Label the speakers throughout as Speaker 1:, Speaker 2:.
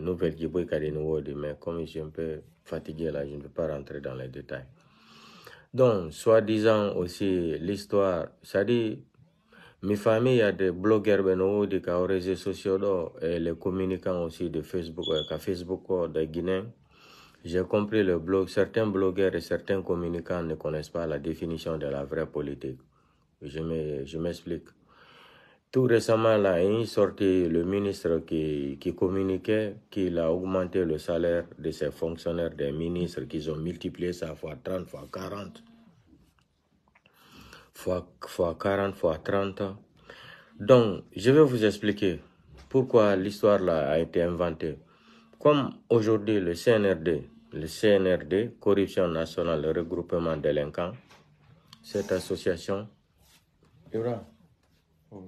Speaker 1: Nouvelle le mais comme je suis un peu fatigué là, je ne veux pas rentrer dans les détails. Donc, soi-disant aussi l'histoire, ça dit, mes familles, il y a des blogueurs ben qui ont réseaux sociaux et les communicants aussi de Facebook, de euh, Facebook euh, de Guinée. J'ai compris le blog, certains blogueurs et certains communicants ne connaissent pas la définition de la vraie politique. Je m'explique. Tout récemment, là, il est sorti le ministre qui, qui communiquait qu'il a augmenté le salaire de ses fonctionnaires, des ministres, qu'ils ont multiplié ça fois 30, fois 40, fois, 40, fois 30. Donc, je vais vous expliquer pourquoi l'histoire là a été inventée. Comme aujourd'hui, le CNRD, le CNRD, Corruption Nationale, le Regroupement Délinquant, cette association, y Oh,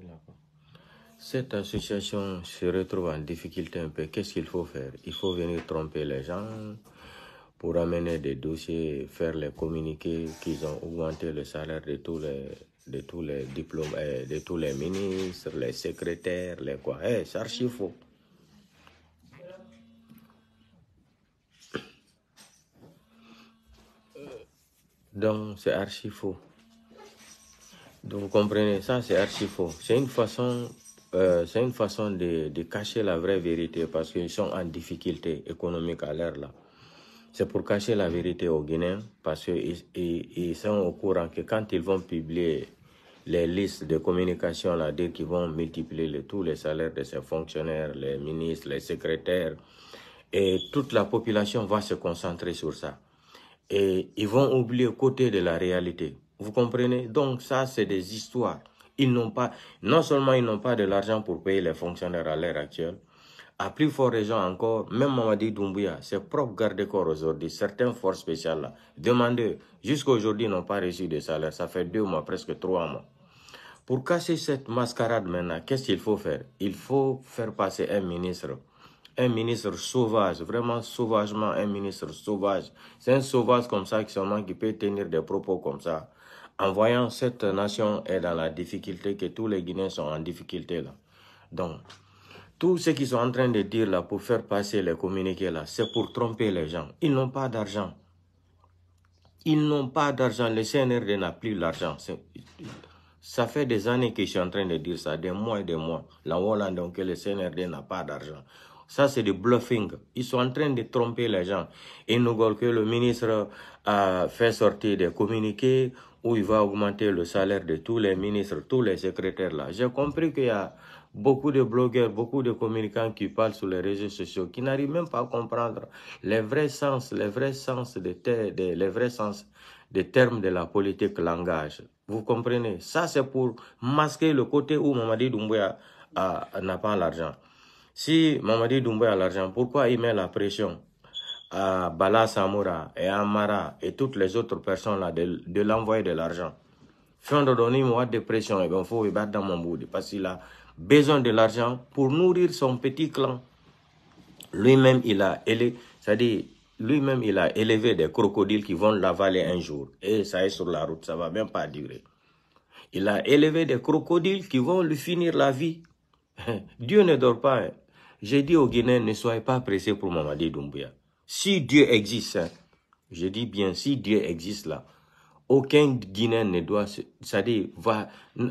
Speaker 1: Cette association se retrouve en difficulté un peu. Qu'est-ce qu'il faut faire Il faut venir tromper les gens pour amener des dossiers, faire les communiqués qu'ils ont augmenté le salaire de tous les, de tous les diplômes, euh, de tous les ministres, les secrétaires, les quoi. Eh, c'est archi faux. Euh, donc, c'est archi faux vous comprenez, ça c'est archi faux. C'est une façon, euh, c'est une façon de, de, cacher la vraie vérité parce qu'ils sont en difficulté économique à l'heure là. C'est pour cacher la vérité aux Guinéens parce qu'ils ils, sont au courant que quand ils vont publier les listes de communication là, dire qu'ils vont multiplier tous les salaires de ces fonctionnaires, les ministres, les secrétaires, et toute la population va se concentrer sur ça. Et ils vont oublier côté de la réalité. Vous comprenez Donc ça, c'est des histoires. Ils n'ont pas, non seulement ils n'ont pas de l'argent pour payer les fonctionnaires à l'heure actuelle, à plus fort raison encore, même Mamadi Doumbouya, ses propres gardes-corps aujourd'hui, certains forces spéciales là, demandez, jusqu'à aujourd'hui n'ont pas reçu de salaire. Ça fait deux mois, presque trois mois. Pour casser cette mascarade maintenant, qu'est-ce qu'il faut faire Il faut faire passer un ministre, un ministre sauvage, vraiment sauvagement un ministre sauvage. C'est un sauvage comme ça seulement qui peut tenir des propos comme ça en voyant cette nation est dans la difficulté, que tous les Guinéens sont en difficulté là. Donc, tout ce qu'ils sont en train de dire là pour faire passer les communiqués là, c'est pour tromper les gens. Ils n'ont pas d'argent. Ils n'ont pas d'argent. Le CNRD n'a plus d'argent. Ça fait des années que je suis en train de dire ça, des mois et des mois. La Hollande, donc, le CNRD n'a pas d'argent. Ça, c'est du bluffing. Ils sont en train de tromper les gens. Et nous, que le ministre a fait sortir des communiqués où il va augmenter le salaire de tous les ministres, tous les secrétaires là. J'ai compris qu'il y a beaucoup de blogueurs, beaucoup de communicants qui parlent sur les réseaux sociaux, qui n'arrivent même pas à comprendre les vrais sens, les vrais sens des, les vrais sens des termes de la politique langage. Vous comprenez Ça, c'est pour masquer le côté où Mamadi Doumbouya n'a pas l'argent. Si Mamadi Doumbouya a l'argent, pourquoi il met la pression à Bala Samura et à Amara et toutes les autres personnes là de, de l'envoyer de l'argent. Fin de donner moi de et il faut battre dans mon bout parce qu'il a besoin de l'argent pour nourrir son petit clan. Lui-même, il a élevé, c'est-à-dire, lui-même, il a élevé des crocodiles qui vont l'avaler un jour. Et ça est sur la route, ça va même pas durer. Il a élevé des crocodiles qui vont lui finir la vie. Dieu ne dort pas. Hein. J'ai dit aux Guinéens, ne soyez pas pressés pour Mamadi Doumbouya. Si Dieu existe, hein, je dis bien, si Dieu existe là, aucun Guinéen ne doit, ça dit, va,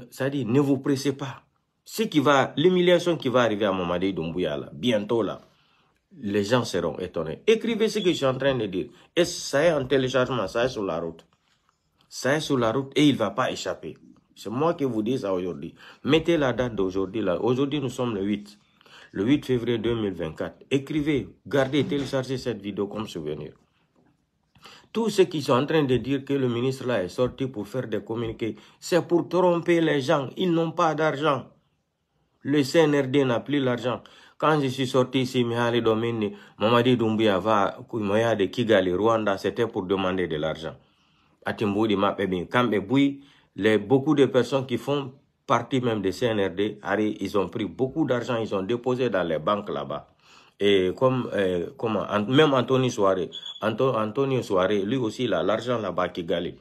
Speaker 1: ça dit, ne vous pressez pas. Ce qui va, l'humiliation qui va arriver à Mamadi Doumbouya là, bientôt là, les gens seront étonnés. Écrivez ce que je suis en train de dire. Et ça est en téléchargement, ça est sur la route. Ça est sur la route et il ne va pas échapper. C'est moi qui vous dis ça aujourd'hui. Mettez la date d'aujourd'hui là. Aujourd'hui, nous sommes le 8 le 8 février 2024. Écrivez, gardez, téléchargez cette vidéo comme souvenir. Tous ceux qui sont en train de dire que le ministre là est sorti pour faire des communiqués, c'est pour tromper les gens. Ils n'ont pas d'argent. Le CNRD n'a plus l'argent. Quand je suis sorti ici, Mihari Domini, Mamadi Doumbia va à de Kigali, Rwanda, c'était pour demander de l'argent. Atimboudi Mapebin, les beaucoup de personnes qui font partie même des CNRD, ils ont pris beaucoup d'argent, ils ont déposé dans les banques là-bas. Et comme, euh, comment, même Anthony Soare, Antonio lui aussi, il a l'argent là-bas à Kigali.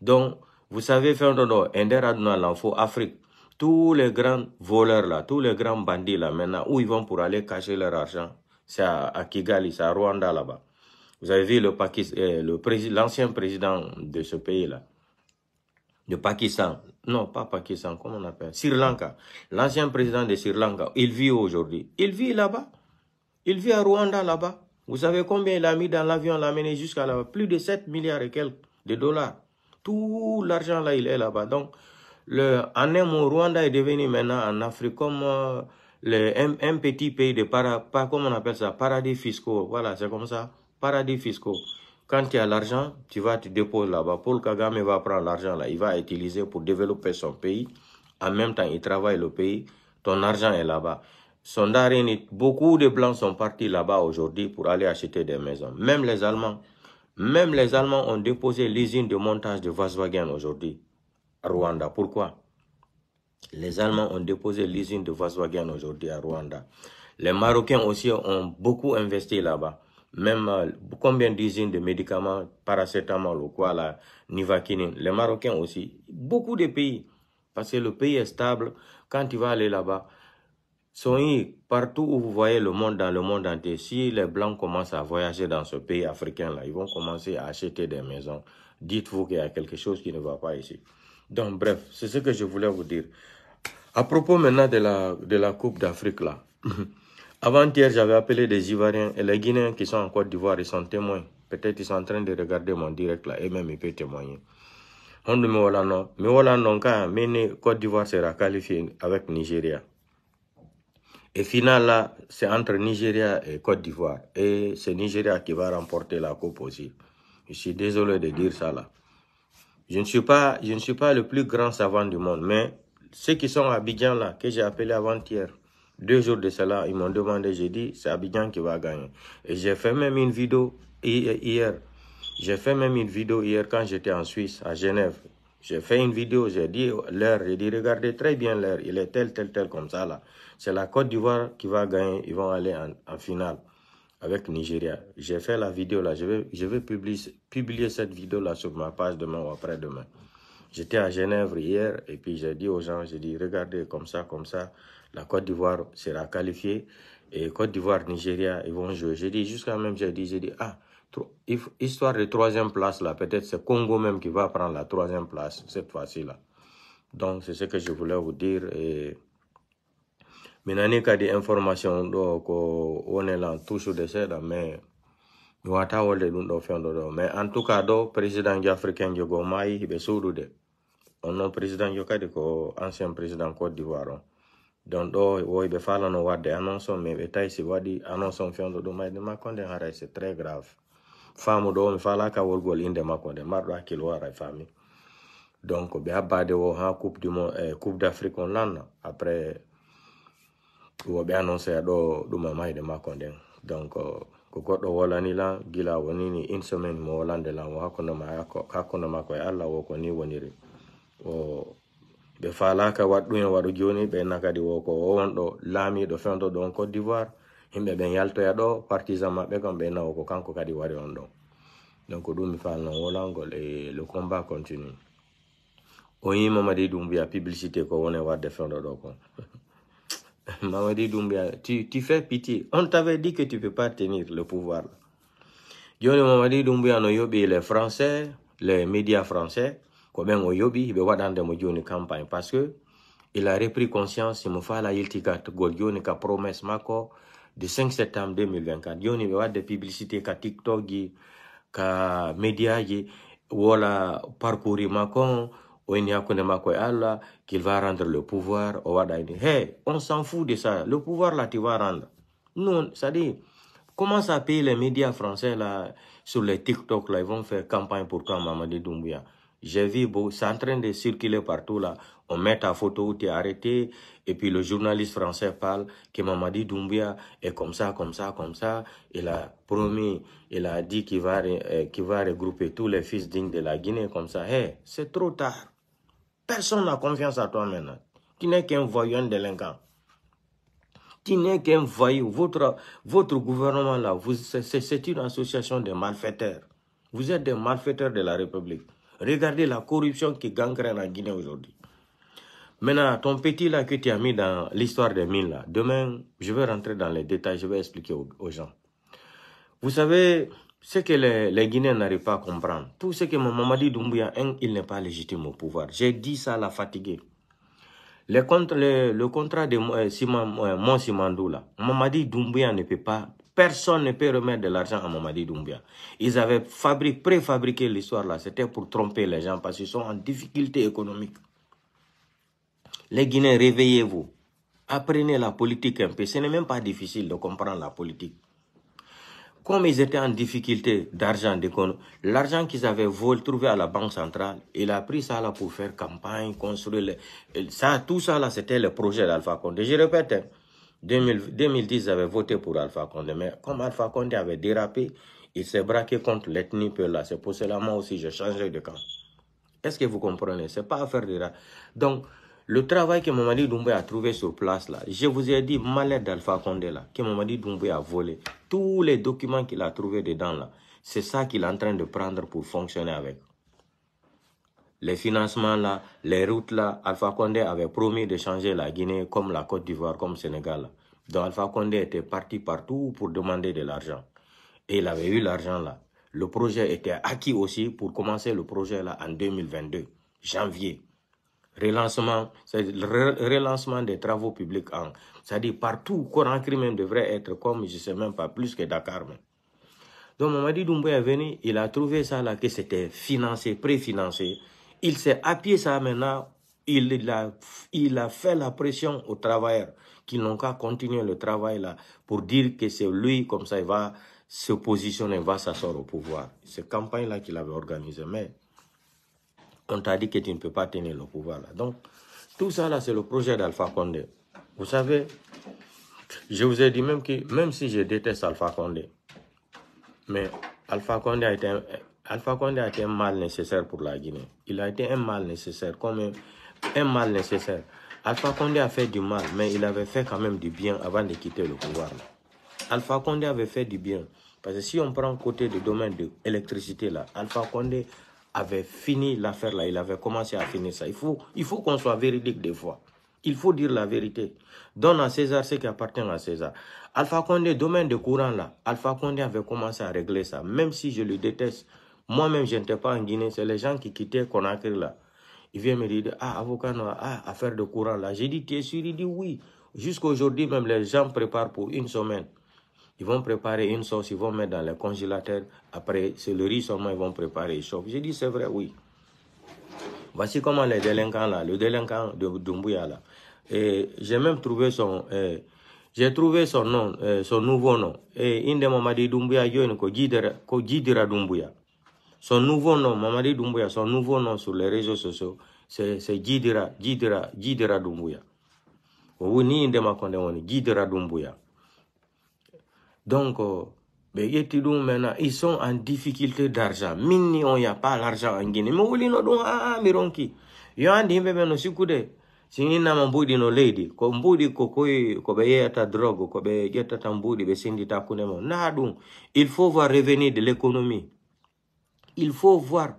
Speaker 1: Donc, vous savez, Fernando, Ender Adnan, l'info, Afrique, tous les grands voleurs là, tous les grands bandits là maintenant, où ils vont pour aller cacher leur argent C'est à, Kigali, c'est à Rwanda là-bas. Vous avez vu le euh, l'ancien président de ce pays là de Pakistan, non pas Pakistan, comment on appelle, Sri Lanka, l'ancien président de Sri Lanka, il vit aujourd'hui, il vit là-bas, il vit à Rwanda là-bas. Vous savez combien il a mis dans l'avion, l'a amené jusqu'à là-bas, plus de 7 milliards et quelques de dollars. Tout l'argent là, il est là-bas. Donc, le, en Rwanda est devenu maintenant en Afrique comme euh, le, un, petit pays de para, on appelle ça, paradis fiscaux. Voilà, c'est comme ça, paradis fiscaux. Quand tu as l'argent, tu vas, te déposes là-bas. Paul Kagame va prendre l'argent là. Il va utiliser pour développer son pays. En même temps, il travaille le pays. Ton argent est là-bas. Sondarini, beaucoup de Blancs sont partis là-bas aujourd'hui pour aller acheter des maisons. Même les Allemands. Même les Allemands ont déposé l'usine de montage de Volkswagen aujourd'hui à Rwanda. Pourquoi Les Allemands ont déposé l'usine de Volkswagen aujourd'hui à Rwanda. Les Marocains aussi ont beaucoup investi là-bas même combien d'usines de médicaments, paracétamol ou quoi, la nivakinine. les Marocains aussi, beaucoup de pays, parce que le pays est stable, quand tu vas aller là-bas, partout où vous voyez le monde, dans le monde entier, si les Blancs commencent à voyager dans ce pays africain-là, ils vont commencer à acheter des maisons. Dites-vous qu'il y a quelque chose qui ne va pas ici. Donc, bref, c'est ce que je voulais vous dire. À propos maintenant de la, de la Coupe d'Afrique, là. Avant-hier, j'avais appelé des Ivoiriens et les Guinéens qui sont en Côte d'Ivoire, ils sont témoins. Peut-être ils sont en train de regarder mon direct là et même ils peuvent témoigner. On ne me voilà non. Mais voilà non, quand Côte d'Ivoire sera qualifiée avec Nigeria. Et final là, c'est entre Nigeria et Côte d'Ivoire. Et c'est Nigeria qui va remporter la Coupe aussi. Je suis désolé de dire ça là. Je ne suis pas, je ne suis pas le plus grand savant du monde, mais ceux qui sont à Abidjan là, que j'ai appelé avant-hier, deux jours de cela, ils m'ont demandé, j'ai dit, c'est Abidjan qui va gagner. Et j'ai fait même une vidéo hier. J'ai fait même une vidéo hier quand j'étais en Suisse, à Genève. J'ai fait une vidéo, j'ai dit l'heure, j'ai dit regardez très bien l'heure, il est tel, tel, tel comme ça là. C'est la Côte d'Ivoire qui va gagner, ils vont aller en, finale avec Nigeria. J'ai fait la vidéo là, je vais, je vais publier, publier cette vidéo là sur ma page demain ou après-demain. J'étais à Genève hier et puis j'ai dit aux gens, j'ai dit regardez comme ça, comme ça. La Côte d'Ivoire sera qualifiée. Et Côte d'Ivoire, Nigeria, ils vont jouer. J'ai dit, jusqu'à même, j'ai dit, j'ai dit, ah, histoire de troisième place, là, peut-être c'est Congo même qui va prendre la troisième place cette fois-ci-là. Donc, c'est ce que je voulais vous dire. Et... minani kadi information on est là, toujours de ça, mais mi wata mais en tout cas le président d'Afrique africain il est sur le on président jo ancien président côte d'ivoire hein. don ɗo woy ɓe falano wadde annonce on mais ɓe tawi waɗi annonce on fewdo ɗum mayde makko nden haray c'est très grave faamu ɗo mi falaka wolgol inde makko nde marɗo hakkilo waray faami donc ɓe habbade o oh, ha coupe du monde eh, coupe d'afrique on lanna après woɓe annonce ya eh, ɗo ɗuma mayde makko nden donc ko goɗɗo wolanila gila wonini une semaine mo wolande lan o hakkunde ma hakkunde makko e allah wo ko ni woniri o Be falaka waɗɗum en waɗu joni be kadi wo ko lami wonɗo laamiɗo fewdo ɗon cote d'ivoire himɓe ben yaltoya do partisan maɓɓe kam be o ko kanko kadi wari on do donc ɗum mi falno wolangol e le combat continue o yi mamadi ɗum mbiya publicité ko woné warde fewdo do kon mamadi ɗum tu, tu fais pitié on t'avait dit que tu peux pas tenir le pouvoir joni mamadi dit mbiya no les français les médias français ko ɓen o yoɓi ɓe waɗandemo joni campagne parce que il a repris conscience mo fala yiltigatgol joni ka promesse makko de 5 septembre 2024 joni ɓe wadde publicité ka tiktok ji ka média ji wola parcouri makko o a hakkunde makko e allah qu'il va rendre le pouvoir o waɗa hey on s'en fout de ça le pouvoir là tu vas rendre non c'est à comment ça paye les médias français là sur les tiktok là ils vont faire campagne pour quand Mamadi Doumbouya j'ai vu, c'est en train de circuler partout là. On met ta photo où tu es arrêté. Et puis le journaliste français parle que Mamadi Doumbia est comme ça, comme ça, comme ça. Il a promis, il a dit qu'il va, euh, va regrouper tous les fils dignes de la Guinée comme ça. Hey, c'est trop tard. Personne n'a confiance à toi maintenant. Tu n'es qu'un voyant délinquant. Tu n'es qu'un voyou. Votre, votre gouvernement là, c'est une association de malfaiteurs. Vous êtes des malfaiteurs de la République. Regardez la corruption qui gangrène la Guinée aujourd'hui. Maintenant, ton petit là que tu as mis dans l'histoire des mines là, demain, je vais rentrer dans les détails, je vais expliquer aux, gens. Vous savez, ce que les, Guinéens n'arrivent pas à comprendre, tout ce que Mamadi Doumbouya, il n'est pas légitime au pouvoir. J'ai dit ça à la fatiguée. Le, contrat de euh, Simon, euh, Mon Simandou là, Mamadi Doumbouya ne peut pas Personne ne peut remettre de l'argent à Mamadi Doumbia. Ils avaient fabriqué, préfabriqué l'histoire là. C'était pour tromper les gens parce qu'ils sont en difficulté économique. Les Guinéens, réveillez-vous. Apprenez la politique un peu. Ce n'est même pas difficile de comprendre la politique. Comme ils étaient en difficulté d'argent, l'argent qu'ils avaient volé, trouvé à la Banque centrale, il a pris ça là pour faire campagne, construire. Ça, tout ça là, c'était le projet d'Alpha Condé. Je répète, hein, 2010 avait voté pour Alpha Condé, mais comme Alpha Condé avait dérapé, il s'est braqué contre l'ethnie là. C'est pour cela moi aussi j'ai changé de camp. Est-ce que vous comprenez C'est pas affaire de Donc, le travail que Mamadi Doumbé a trouvé sur place là, je vous ai dit malheur d'Alpha Condé là, que Mamadi Doumbé a volé. Tous les documents qu'il a trouvé dedans là, c'est ça qu'il est en train de prendre pour fonctionner avec. Les financements là, les routes là, Alpha Condé avait promis de changer la Guinée comme la Côte d'Ivoire, comme Sénégal. Donc Alpha Condé était parti partout pour demander de l'argent. Et il avait eu l'argent là. Le projet était acquis aussi pour commencer le projet là en 2022, janvier. Relancement, c'est le relancement des travaux publics en, c'est-à-dire partout, Coran crime devrait être comme, je sais même pas, plus que Dakar même. Donc Mamadi Doumboué est venu, il a trouvé ça là, que c'était financé, préfinancé, il s'est appuyé ça maintenant. Il, a, il a fait la pression aux travailleurs qui n'ont qu'à continuer le travail là pour dire que c'est lui, comme ça, il va se positionner, va s'asseoir au pouvoir. Cette campagne-là qu'il avait organisée, mais on t'a dit que tu ne peux pas tenir le pouvoir là. Donc, tout ça là, c'est le projet d'Alpha Condé. Vous savez, je vous ai dit même que, même si je déteste Alpha Condé, mais Alpha Condé a été un, Alpha Condé a été un mal nécessaire pour la Guinée. Il a été un mal nécessaire, quand même, un mal nécessaire. Alpha Condé a fait du mal, mais il avait fait quand même du bien avant de quitter le pouvoir. Alpha Condé avait fait du bien. Parce que si on prend côté du domaine de l'électricité, là, Alpha Condé avait fini l'affaire, là. Il avait commencé à finir ça. Il faut, il faut qu'on soit véridique des fois. Il faut dire la vérité. Donne à César ce qui appartient à César. Alpha Condé, domaine de courant là, Alpha Condé avait commencé à régler ça. Même si je le déteste, moi-même, je n'étais pas en Guinée. C'est les gens qui quittaient Conakry là. Il vient me dire, ah, avocat noir, ah, affaire de courant là. J'ai dit, tu es sûr Il dit oui. Jusqu'aujourd'hui, même les gens préparent pour une semaine. Ils vont préparer une sauce, ils vont mettre dans le congélateur. Après, c'est le riz seulement, ils vont préparer, ils chauffent. J'ai dit, c'est vrai, oui. Voici comment les délinquants là, le délinquant de Dumbuya là. Et j'ai même trouvé son, euh, j'ai trouvé son nom, euh, son nouveau nom. Et une de m'a dit Dumbuya, yo ko jidira, ko jidira Dumbuya. Son nouveau nom, Mamadi Doumbouya, son nouveau nom sur les réseaux sociaux, c'est Gidira, Gidira, Gidira Doumbouya. Oh Ou ni indema konde woni, Gidira Doumbouya. Donc, euh, maintenant, ils sont en difficulté d'argent. Mini, on n'y a pas l'argent en Guinée. Mais ils n'ont ah, ah mironki. Yo andi mbe meno sikude. si na mbudi no lady. Ko mbudi ko koi ko be yeta drogue, ko be yeta tambudi be sindi takunemo. Na dum, il faut voir revenir de l'économie il faut voir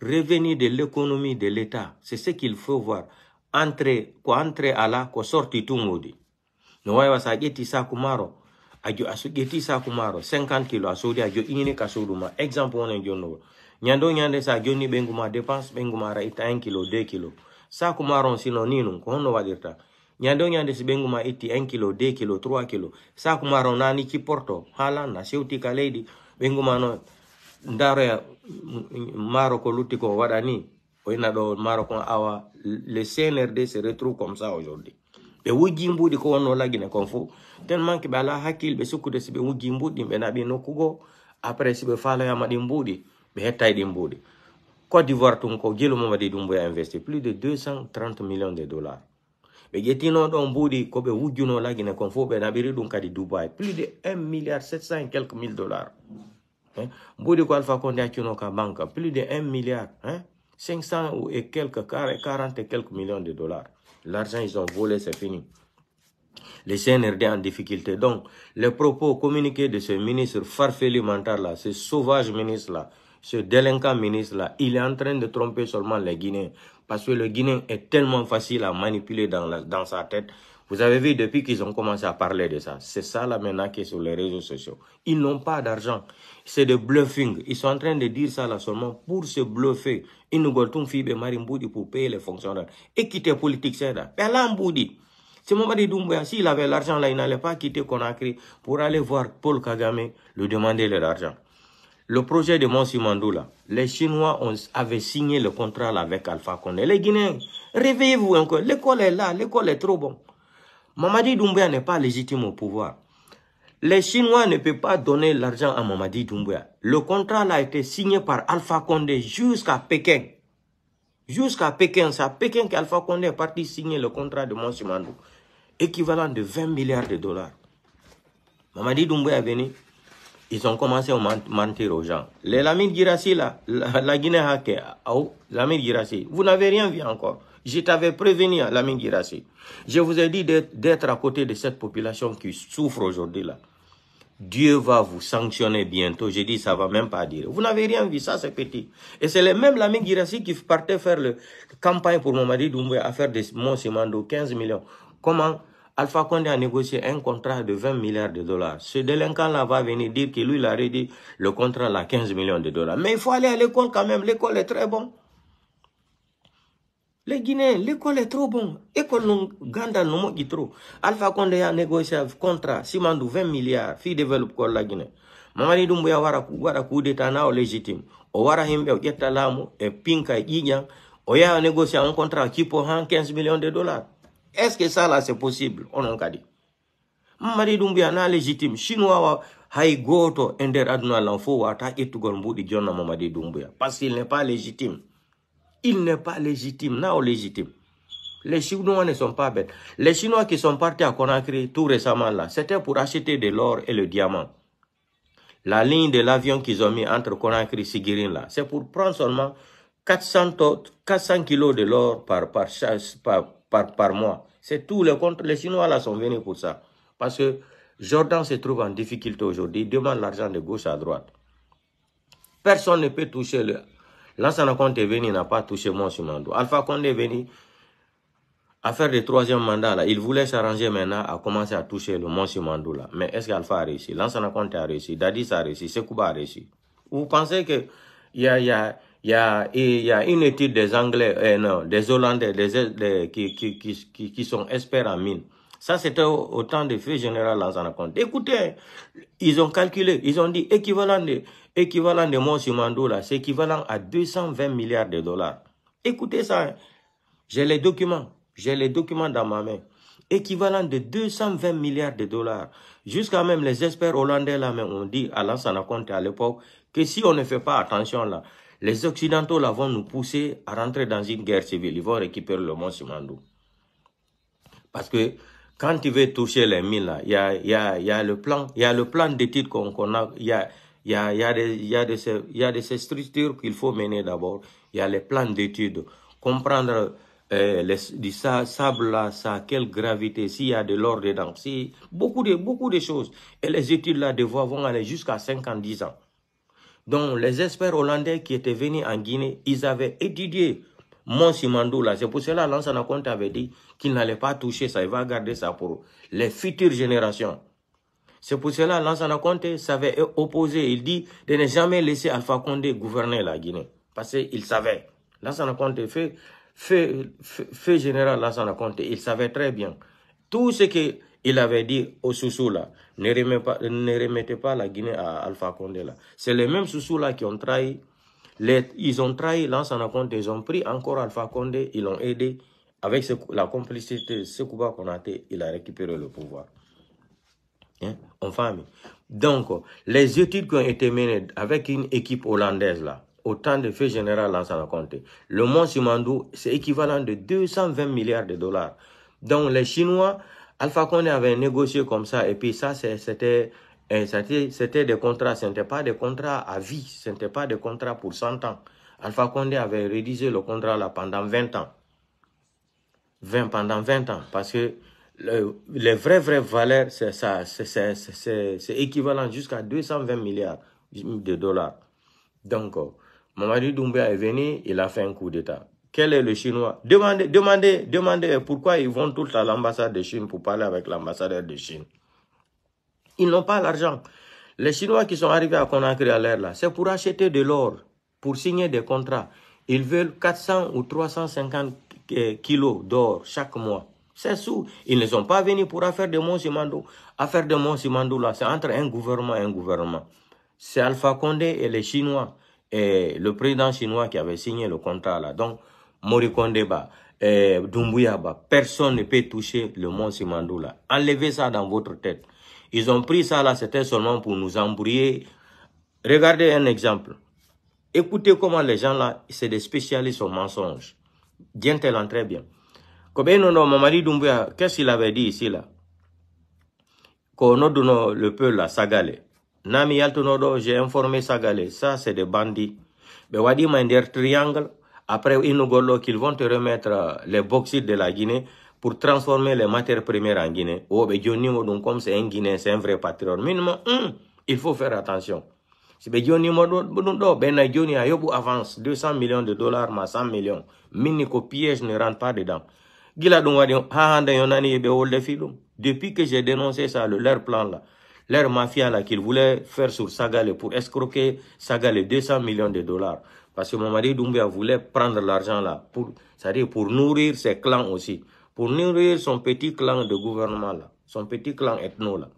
Speaker 1: revenir de l'économie de l'État. C'est ce qu'il faut voir. Entre, ko entre ala, ko sorti tungodi. No waiwa sa geti sa kumaro. Ajo asu geti sa kumaro. 50 kilo asuri ajo inine kasuruma. Example one jono. Nyando nyande sa joni benguma dépense benguma raita 1 kilo, 2 kilo. Sa kumaro sino ninu, ko hono wadirta. Nyando nyande si benguma iti 1 kilo, 2 kilo, 3 kilo. Sa kumaro nani ki porto. Hala na seuti kaledi. Benguma no ndaroya maroko ko lutti ko waɗa o ina awa le cnrd se retrouve comme ça aujourd'hui ɓe wujji ko wonno lagine kon tellement ke bala Hakil, be ɓe si ɓe wujji kugo ɗin ɓe naɓi nokkugo après si ɓe hettay côte ko investi plus de 230 millions de dollars ɓe ƴettino ɗon mbudi ko là wujuno lagine kon ridum kadi dubai plus de 1 milliard 700 quelques mille dollars Hein? Mbodi Alpha Condé a banque, plus de 1 milliard, hein? 500 ou et quelques, 40 et quelques millions de dollars. L'argent, ils ont volé, c'est fini. Les CNRD en difficulté. Donc, les propos communiqués de ce ministre farfelu mental-là, ce sauvage ministre-là, ce délinquant ministre-là, il est en train de tromper seulement les Guinéens. Parce que le Guinéen est tellement facile à manipuler dans, dans sa tête vous avez vu, depuis qu'ils ont commencé à parler de ça, c'est ça là maintenant qui est sur les réseaux sociaux. Ils n'ont pas d'argent. C'est de bluffing. Ils sont en train de dire ça là seulement pour se bluffer. Ils nous gardent fibre Marimboudi pour payer les fonctionnaires. Et quitter politique, c'est là. Mais là, Mboudi, c'est mari Doumbouya. S'il avait l'argent là, il n'allait pas quitter Conakry pour aller voir Paul Kagame lui demander de l'argent. Le projet de Monsimandou là, les Chinois ont, avaient signé le contrat là avec Alpha Condé. Les Guinéens, réveillez-vous encore. L'école est là, l'école est trop bonne. Mamadi Doumbouya n'est pas légitime au pouvoir. Les Chinois ne peuvent pas donner l'argent à Mamadi Doumbouya. Le contrat a été signé par Alpha Condé jusqu'à Pékin. Jusqu'à Pékin, c'est à Pékin qu'Alpha Condé est parti signer le contrat de Monsimandou, équivalent de 20 milliards de dollars. Mamadi Doumbouya est venu, ils ont commencé à mentir aux gens. Les Girassi, la, Guinée Hake, ah, oh, Girassi, vous n'avez rien vu encore. Je t'avais prévenu, l'ami Girassi. Je vous ai dit d'être à côté de cette population qui souffre aujourd'hui là. Dieu va vous sanctionner bientôt. J'ai dit, ça va même pas dire. Vous n'avez rien vu, ça c'est petit. Et c'est le même l'ami Girassi qui partait faire la campagne pour Mamadi Doumbouya à faire des Mont 15 millions. Comment Alpha Condé a négocié un contrat de 20 milliards de dollars. Ce délinquant-là va venir dire que lui, il a réduit le contrat à 15 millions de dollars. Mais il faut aller à l'école quand même. L'école est très bonne. Le Gine, l'ekol e tro bon. Ekol nou ganda nou mou ki tro. Alfa konde ya negosye kontra, si mandou 20 milyar, fi develop kor la Gine. Mwari Dumbuya warakou, warakou deta na ou lejitim. Ou warahimbe ou yeta lamu, e pinka i e ginyan. Ou ya negosye an kontra, ki po han 15 milyon de dolar. Eske sa la se posibl? Onon ka di. Mwari Dumbuya na lejitim. Chinwa waw hay goto ender adnwa lan fowat a etugon mbou di jonna Mwari Dumbuya. Paske il ne pa lejitim. il n'est pas légitime, non légitime. Les Chinois ne sont pas bêtes. Les Chinois qui sont partis à Conakry tout récemment là, c'était pour acheter de l'or et le diamant. La ligne de l'avion qu'ils ont mis entre Conakry et Sigirin là, c'est pour prendre seulement 400, 400 kilos de l'or par, par, par, par, mois. C'est tout. le contre les Chinois là sont venus pour ça. Parce que Jordan se trouve en difficulté aujourd'hui. Il demande l'argent de gauche à droite. Personne ne peut toucher le, Lansana Conte est venu, n'a pas touché mon sur Alpha Condé est venu à faire le troisième mandat. Là. Il voulait s'arranger maintenant à commencer à toucher le mont Mandou, là. Mais est-ce qu'Alpha a réussi Lansana Conte a réussi, Dadis a réussi, Sekouba a réussi. Vous pensez que y a, y a une étude des Anglais, euh, non, des Hollandais, des, qui, qui, qui, qui, sont experts en mine. Ça, c'était autant temps de feu général Lazanakonte. Écoutez, ils ont calculé, ils ont dit équivalent de, équivalent de là, c'est équivalent à 220 milliards de dollars. Écoutez ça, hein. j'ai les documents, j'ai les documents dans ma main. Équivalent de 220 milliards de dollars. Jusqu'à même les experts hollandais là même ont dit à compte à l'époque que si on ne fait pas attention là, les Occidentaux là, vont nous pousser à rentrer dans une guerre civile. Ils vont récupérer le Monsumandou. Parce que quand tu veux toucher les mines, il y a, le plan, il y a le plan d'études qu'on a, il y a, des, structures qu'il faut mener d'abord. Il y a les plans d'études. Comprendre euh, les, du sable là, ça quelle gravité, s'il y a de l'or dedans, si, beaucoup, de, beaucoup de choses. Et les études là de vont aller jusqu'à 50 ans, 10 ans. Donc les experts hollandais qui étaient venus en Guinée, ils avaient étudié mon là, c'est pour cela Lansana Conte avait dit qu'il n'allait pas toucher ça, il va garder ça pour les futures générations. C'est pour cela Lansana Conte s'avait opposé, il dit de ne jamais laisser Alpha Condé gouverner la Guinée, parce qu'il savait. Lansana Conte fait, fait, fait, général Lansana Conte, il savait très bien. Tout ce qu'il avait dit au Soussou ne remettez pas, la Guinée à Alpha Condé là. C'est les mêmes Soussou là qui ont trahi ils ont trahi ça en compte ils ont pris encore Alpha Condé, ils l'ont aidé. Avec la complicité de a été il a récupéré le pouvoir. Hein? En Donc, les études qui ont été menées avec une équipe hollandaise, là, au temps de fait général Lance compte le mont Simandou, c'est équivalent de 220 milliards de dollars. Donc, les Chinois, Alpha Condé avait négocié comme ça, et puis ça, c'était c'était des contrats, ce n'était pas des contrats à vie, ce n'était pas des contrats pour 100 ans. Alpha Condé avait rédigé le contrat là pendant 20 ans. 20, pendant 20 ans. Parce que les vraies, vraies valeurs, c'est ça, c'est équivalent jusqu'à 220 milliards de dollars. Donc, euh, Mamadi Doumbia est venu, il a fait un coup d'État. Quel est le Chinois Demandez, demandez, demandez pourquoi ils vont tous à l'ambassade de Chine pour parler avec l'ambassadeur de Chine. Ils n'ont pas l'argent. Les Chinois qui sont arrivés à Conakry à l'air là, c'est pour acheter de l'or, pour signer des contrats. Ils veulent 400 ou 350 euh, kilos d'or chaque mois. C'est sous. Ils ne sont pas venus pour affaire de Monsimando. Affaire de Monsimando, là, c'est entre un gouvernement et un gouvernement. C'est Alpha Condé et les Chinois, et le président chinois qui avait signé le contrat, là. Donc, et euh, Dumbuya, personne ne peut toucher le Monsimando, là. Enlevez ça dans votre tête. Ils ont pris ça là, c'était seulement pour nous embrouiller. Regardez un exemple. Écoutez comment les gens là, c'est des spécialistes au mensonge. en très bien. non non, Mamadi Doumbouya, qu'est-ce qu'il avait dit ici là? Qu'on donne le peuple là, Sagale. Nami Altonodo, j'ai informé Sagale. Ça, c'est des bandits. Mais Wadi Mandir Triangle, après Inugolo, qu'ils vont te remettre euh, les bauxites de la Guinée pour transformer les matières premières en Guinée. Oh, ben Johnny donc comme c'est un Guinée... c'est un vrai patriote. Mais il faut faire attention. Si Johnny Modou, ben Johnny ben, Ayobu avance 200 millions de dollars, 100 millions. Minico piège ne rentre pas dedans. Eh, ben, Depuis que j'ai dénoncé ça, leur plan là, leur mafia là qu'ils voulaient faire sur Sagale pour escroquer Sagale 200 millions de dollars. Parce que mon mari Doumbia voulait prendre l'argent là pour, à dire pour nourrir ses clans aussi pour nourrir son petit clan de gouvernement, là, son petit clan ethno. Là.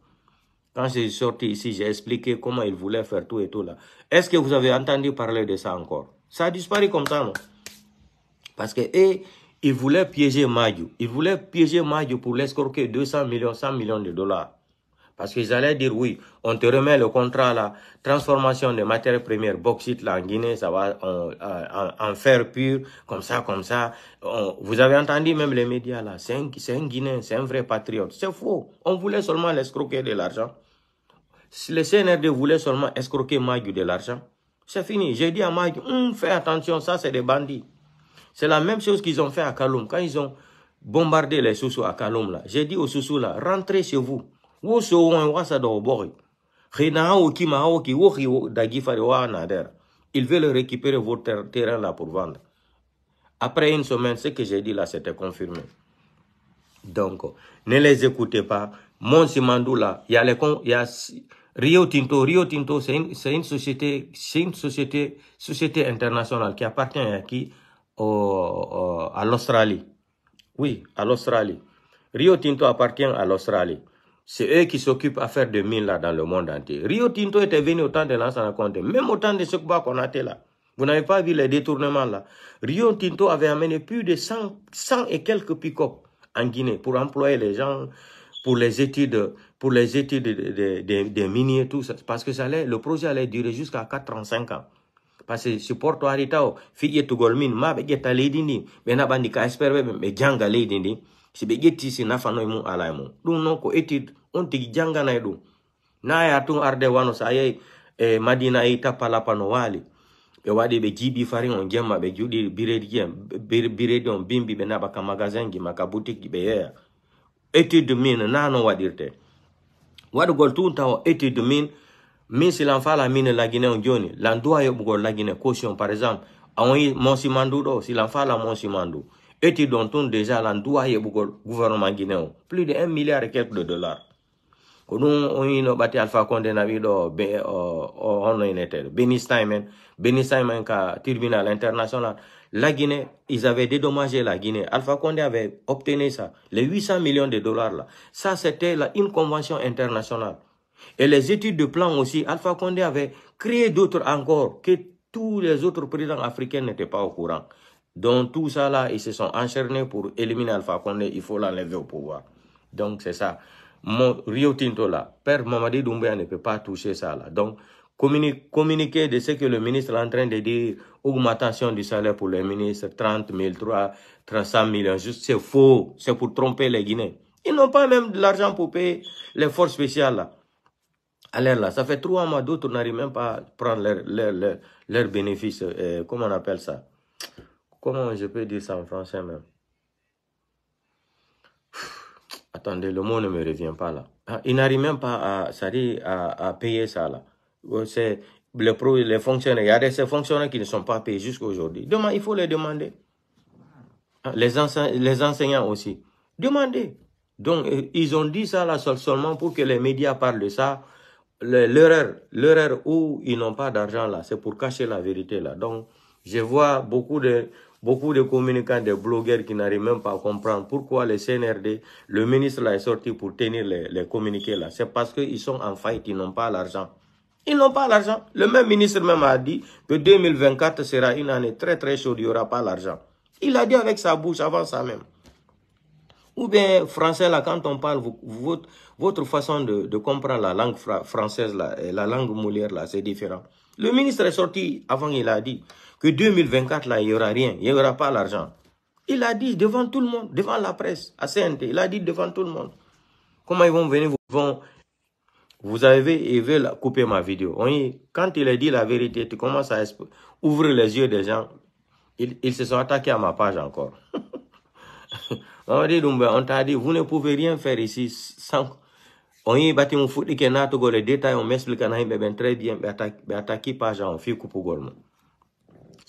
Speaker 1: Quand j'ai sorti ici, j'ai expliqué comment il voulait faire tout et tout. là. Est-ce que vous avez entendu parler de ça encore Ça a disparu comme ça, non Parce que, eh, il voulait piéger Maju. Il voulait piéger Maju pour l'escorquer 200 millions, 100 millions de dollars. Parce qu'ils allaient dire, oui, on te remet le contrat, là, transformation des matières premières, bauxite, là, en Guinée, ça va euh, en, en, fer pur, comme ça, comme ça. vous avez entendu même les médias, là, c'est un, un Guinéen, c'est un vrai patriote. C'est faux. On voulait seulement l'escroquer de l'argent. Le CNRD voulait seulement escroquer Magu de l'argent. C'est fini. J'ai dit à Magu, hum, fais attention, ça, c'est des bandits. C'est la même chose qu'ils ont fait à Kaloum. Quand ils ont bombardé les Soussous à Kaloum, là, j'ai dit aux Soussous, là, rentrez chez vous ils veulent récupérer votre terrain là pour vendre après une semaine ce que j'ai dit là c'était confirmé donc ne les écoutez pas mon Simandou il y a Rio Tinto Rio Tinto c'est une, société c'est une société internationale qui appartient à qui à l'Australie oui à l'Australie Rio Tinto appartient à l'Australie c'est eux qui s'occupent à faire des mines là dans le monde entier. Rio Tinto était venu au temps de l'ancien Conte, même au temps de ce qu'on a été là. Vous n'avez pas vu les détournements là. Rio Tinto avait amené plus de 100, 100 et quelques pick up en Guinée pour employer les gens pour les études, pour les études des de, et miniers, tout ça. Parce que ça allait, le projet allait durer jusqu'à 4 ans. ans. 5 Parce que sur Porto Haritao, Fiye Tugolmin, Mabe Geta Leidini, Benabandi Esperbe, Djanga Leidini, sibege ti si nafano imu ala imu ɗum noon ko eti on tigi janganay ɗum naya tun arde wano sa yehi e madina yi e, tappa lappa no waali ɓe waɗi ɓe jiiɓi farin on gemma ɓe juɗi biredi en biredi on bimbi ɓe naɓa ka magasin gi ma boutique gi ɓe yeeya étude min na no waɗirte waɗugol tun tawa étude min min silan fala mine lagine on joni lan duwa yoɓugol lagine caution par exemple awon yi monsi mandu ɗo silan fala monsi mandu Et ils ont déjà l'endroit pour le gouvernement guinéen plus de 1 milliard et quelques de dollars Quand nous on a alpha Condé, on a oh, be oh, oh, Benny Steinman, Benny Steinman tribunal international la guinée ils avaient dédommagé la guinée alpha Condé avait obtenu ça les 800 millions de dollars là ça c'était une convention internationale et les études de plan aussi alpha Condé avait créé d'autres encore que tous les autres présidents africains n'étaient pas au courant donc tout ça là, ils se sont enchaînés pour éliminer Alpha Condé, il faut l'enlever au pouvoir. Donc c'est ça. Rio Tinto là, Père Mamadi Doumbéa ne peut pas toucher ça là. Donc communiquer de ce que le ministre est en train de dire, augmentation du salaire pour les ministres, 30 000, 3, 300 millions, juste c'est faux, c'est pour tromper les Guinéens. Ils n'ont pas même de l'argent pour payer les forces spéciales là. Alors là, ça fait trois mois, d'autres n'arrive même pas à prendre leurs leur, bénéfices, euh, comment on appelle ça Comment je peux dire ça en français même Attendez, le mot ne me revient pas là. Ah, il n'arrive même pas à, ça à, payer ça là. C'est les, les fonctionnaires. Il y a des fonctionnaires qui ne sont pas payés jusqu'à aujourd'hui. Demain, il faut les demander. Ah, les, les enseignants aussi. Demandez. Donc, euh, ils ont dit ça là seulement pour que les médias parlent de ça. L'erreur, l'erreur où ils n'ont pas d'argent là, c'est pour cacher la vérité là. Donc, je vois beaucoup de, Beaucoup de communicants, des blogueurs qui n'arrivent même pas à comprendre pourquoi le CNRD, le ministre là est sorti pour tenir les, les communiqués là. C'est parce qu'ils sont en faillite, ils n'ont pas l'argent. Ils n'ont pas l'argent. Le même ministre même a dit que 2024 sera une année très très chaude, il n'y aura pas l'argent. Il a dit avec sa bouche avant ça même. Ou bien français là, quand on parle, votre, votre façon de, de comprendre la langue française là, et la langue moulière là, c'est différent. Le ministre est sorti avant, il a dit que 2024, là, il n'y aura rien, il n'y aura pas l'argent. Il a dit devant tout le monde, devant la presse, à CNT, il a dit devant tout le monde. Comment ils vont venir, vous vont... Vous avez, ils veulent couper ma vidéo. quand il a dit la vérité, tu commences à ouvrir les yeux des gens. Ils, se sont attaqués à ma page encore. on dit, on t'a dit, vous ne pouvez rien faire ici sans... On y bâti un foot les détails, on m'explique, on a très bien, attaqué page, on fait monde.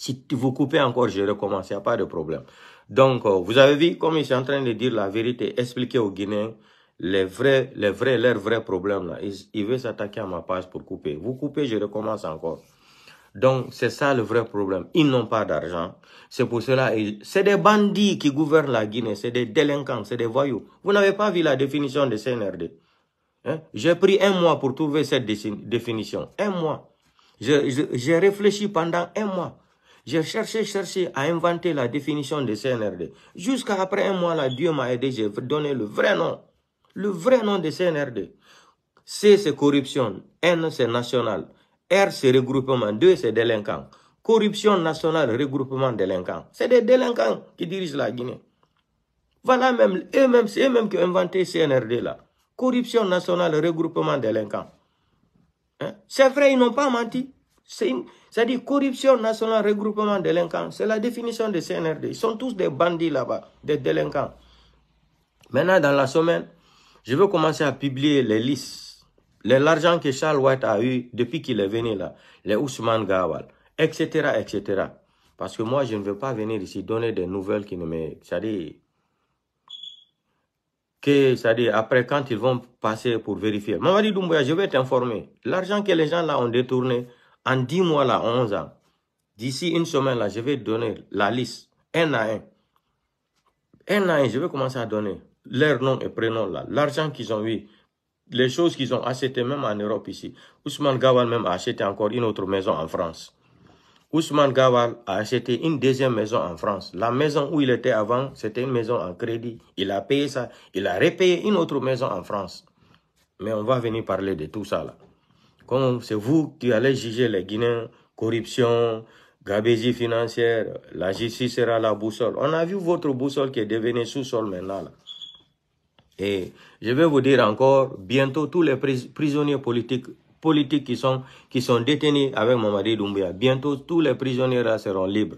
Speaker 1: Si vous coupez encore, je recommence, il n'y a pas de problème. Donc, euh, vous avez vu, comme ils sont en train de dire la vérité, expliquer aux Guinéens les vrais, les vrais, leurs vrais problèmes. Là. Ils, veulent s'attaquer à ma page pour couper. Vous coupez, je recommence encore. Donc, c'est ça le vrai problème. Ils n'ont pas d'argent. C'est pour cela. C'est des bandits qui gouvernent la Guinée. C'est des délinquants, c'est des voyous. Vous n'avez pas vu la définition de CNRD. Hein? J'ai pris un mois pour trouver cette définition. Un mois. J'ai réfléchi pendant un mois. J'ai cherché, cherché à inventer la définition de CNRD. Jusqu'à après un mois, là, Dieu m'a aidé, j'ai donné le vrai nom. Le vrai nom de CNRD. C, c'est corruption. N, c'est national. R, c'est regroupement. 2, c'est délinquant. Corruption nationale, regroupement délinquant. C'est des délinquants qui dirigent la Guinée. Voilà même, eux-mêmes, c'est eux-mêmes qui ont inventé CNRD là. Corruption nationale, regroupement délinquant. Hein? C'est vrai, ils n'ont pas menti. C'est à dit corruption nationale, regroupement délinquant. C'est la définition de CNRD. Ils sont tous des bandits là-bas, des délinquants. Maintenant, dans la semaine, je veux commencer à publier les listes. L'argent que Charles White a eu depuis qu'il est venu là, les Ousmane Gawal, etc., etc. Parce que moi, je ne veux pas venir ici donner des nouvelles qui ne me... Ça dit Que, c'est-à-dire, après, quand ils vont passer pour vérifier. Mamadi Doumbouya, je vais t'informer. L'argent que les gens là ont détourné, en 10 mois, là, 11 ans, d'ici une semaine, là, je vais donner la liste, un à un. Un à un, je vais commencer à donner leur nom et prénom, là, l'argent qu'ils ont eu, les choses qu'ils ont achetées, même en Europe ici. Ousmane Gawal même a acheté encore une autre maison en France. Ousmane Gawal a acheté une deuxième maison en France. La maison où il était avant, c'était une maison en crédit. Il a payé ça. Il a repayé une autre maison en France. Mais on va venir parler de tout ça là c'est vous qui allez juger les Guinéens, corruption, gabésie financière, la justice sera la boussole. On a vu votre boussole qui est devenue sous-sol maintenant. Et je vais vous dire encore, bientôt tous les prisonniers politiques, politiques qui, sont, qui sont détenus avec Mamadi Doumbouya, bientôt tous les prisonniers là seront libres.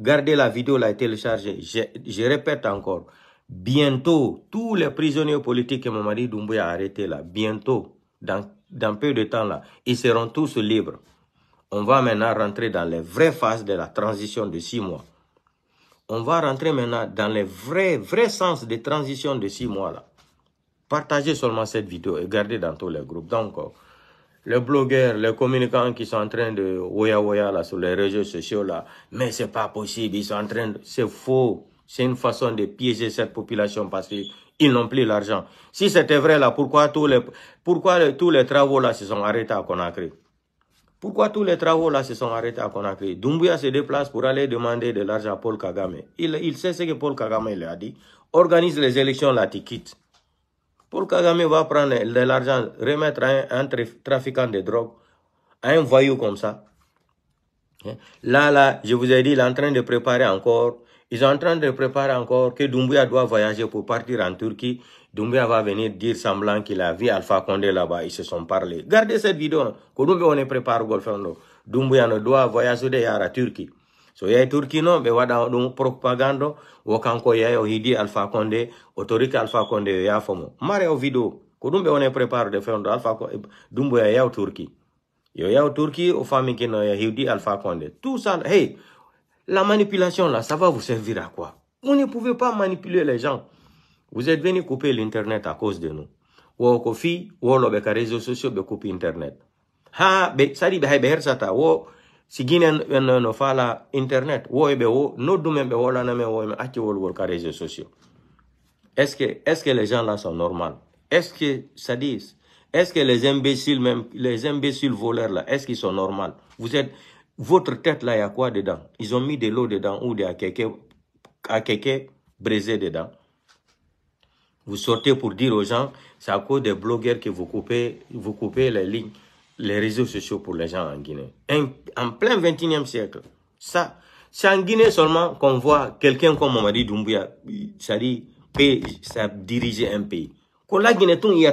Speaker 1: Gardez la vidéo, la téléchargez. Je, je répète encore, bientôt tous les prisonniers politiques que Mamadi Doumbouya a arrêtés là, bientôt, dans dans peu de temps là, ils seront tous libres. On va maintenant rentrer dans les vraies phases de la transition de six mois. On va rentrer maintenant dans les vrais, vrais sens de transition de six mois là. Partagez seulement cette vidéo et gardez dans tous les groupes. Donc, euh, les blogueurs, les communicants qui sont en train de oya ouya là sur les réseaux sociaux là, mais c'est pas possible, ils sont en train de... C'est faux. C'est une façon de piéger cette population parce que ils n'ont plus l'argent. Si c'était vrai là, pourquoi tous les, pourquoi tous les travaux là se sont arrêtés à Conakry Pourquoi tous les travaux là se sont arrêtés à Conakry Dumbuya se déplace pour aller demander de l'argent à Paul Kagame. Il, il sait ce que Paul Kagame lui a dit. Organise les élections là, tu quittes. Paul Kagame va prendre de l'argent, remettre un, un, trafiquant de drogue, à un voyou comme ça. Hein? Là, là, je vous ai dit, il est en train de préparer encore ils sont en train de préparer encore que Doumbouya doit voyager pour partir en Turquie. Doumbouya va venir dire semblant qu'il a vu Alpha Condé là-bas. Ils se sont parlé. Gardez cette vidéo. Hein. Quand on est préparé golfando. Doumbouya ne doit voyager à la Turquie. So yayi Turquie non, voilà donc propagande. Ou encore kanko yayi o hidi Alpha Condé autorité Alpha Condé ya fomo. Mare au vidéo. Quand on est préparé de un Alpha Condé Doumbouya en Turquie. Il Yo en Turquie famille fami kino ya hidi Alpha Condé. Tout ça hey la manipulation, là, ça va vous servir à quoi Vous ne pouvez pas manipuler les gens. Vous êtes venus couper l'Internet à cause de nous. Ou kofi, ou lobeka réseaux sociaux, be coupe Internet. Ha, be, sari be haibe hersata, ou siginen no fala Internet, ou be ou, no be wola name wo me achi wol réseaux sociaux. Est-ce que, est-ce que les gens là sont normaux Est-ce que ça dit Est-ce que les imbéciles, même les imbéciles voleurs là, est-ce qu'ils sont normaux Vous êtes, votre tête là, il y a quoi dedans Ils ont mis de l'eau dedans ou des quelqu'un brisé dedans. Vous sortez pour dire aux gens, c'est à cause des blogueurs que vous coupez, vous coupez les lignes, les réseaux sociaux pour les gens en Guinée. En, plein 21e siècle. Ça, c'est en Guinée seulement qu'on voit quelqu'un comme Mamadi Doumbouya, ça dit, ça diriger un pays. Quand la Guinée, tout y a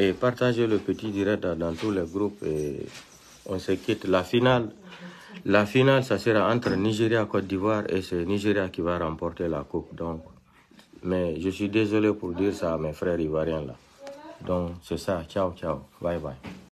Speaker 1: Et partagez le petit direct dans, tous les groupes et on se quitte. La finale, la finale, ça sera entre Nigeria, Côte d'Ivoire et c'est Nigeria qui va remporter la coupe. Donc, mais je suis désolé pour dire ça à mes frères ivoiriens là. Donc, c'est ça. Ciao, ciao. Bye bye.